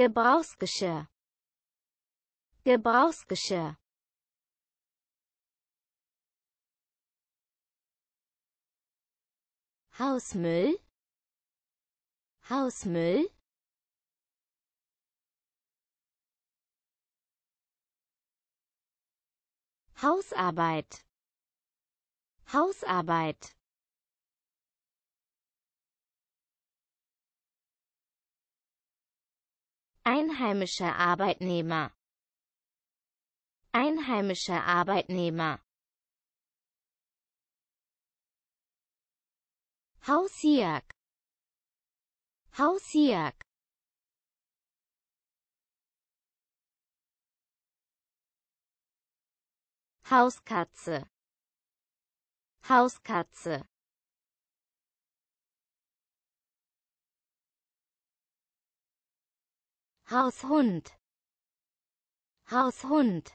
Gebrauchsgeschirr Gebrauchsgeschirr Hausmüll Hausmüll Hausarbeit Hausarbeit Einheimischer Arbeitnehmer. Einheimischer Arbeitnehmer. Hausjörg. Hausjörg. Hauskatze. Hauskatze. Haushund Haushund